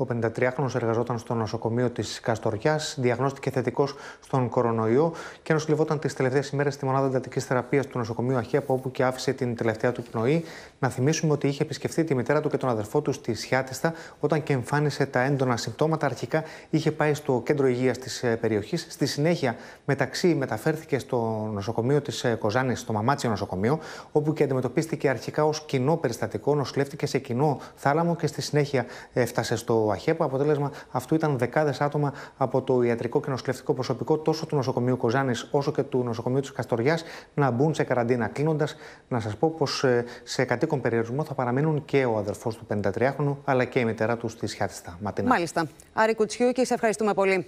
Ο 53χρονο εργαζόταν στο νοσοκομείο της Καστοριάς, διαγνώστηκε θετικός στον κορονοϊό και νοσηλευόταν τις τελευταίες ημέρες στη μονάδα εντατικής θεραπείας του νοσοκομείου Αχία, από όπου και άφησε την τελευταία του πνοή. Να θυμίσουμε ότι είχε επισκεφθεί τη μητέρα του και τον αδερφό του στη Σιάτιστα, όταν και εμφάνισε τα έντονα συμπτώματα. Αρχικά είχε πάει στο κέντρο υγείας της ε, περιοχής. Στη συνέχεια, μεταξύ μεταφέρθηκε στο νοσοκομείο της ε, Κοζάνης, στο Μαμάτσιο νοσοκομείο, όπου και αντιμετωπίστηκε αρχικά ως κοινό περιστατικό, νοσηλεύτηκε σε κοινό θάλαμο και στη συνέχεια ε, έφτασε στο αχέπα αποτέλεσμα αυτού ήταν δεκάδες άτομα από το ιατρικό και νοσηλευτικό προσωπικό τόσο του νοσοκομείου Κοζάνης όσο και του νοσοκομείου της Καστοριάς να μπουν σε καραντίνα. Κλείνοντας, να σας πω πως ε, σε κατοίκον περιορισμό θα παραμείνουν και ο αδερφός του 53χρονου αλλά και η μητέρα του στη Σιάτιστα. Ματίνα. Μάλιστα. Άρη και σε ευχαριστούμε πολύ.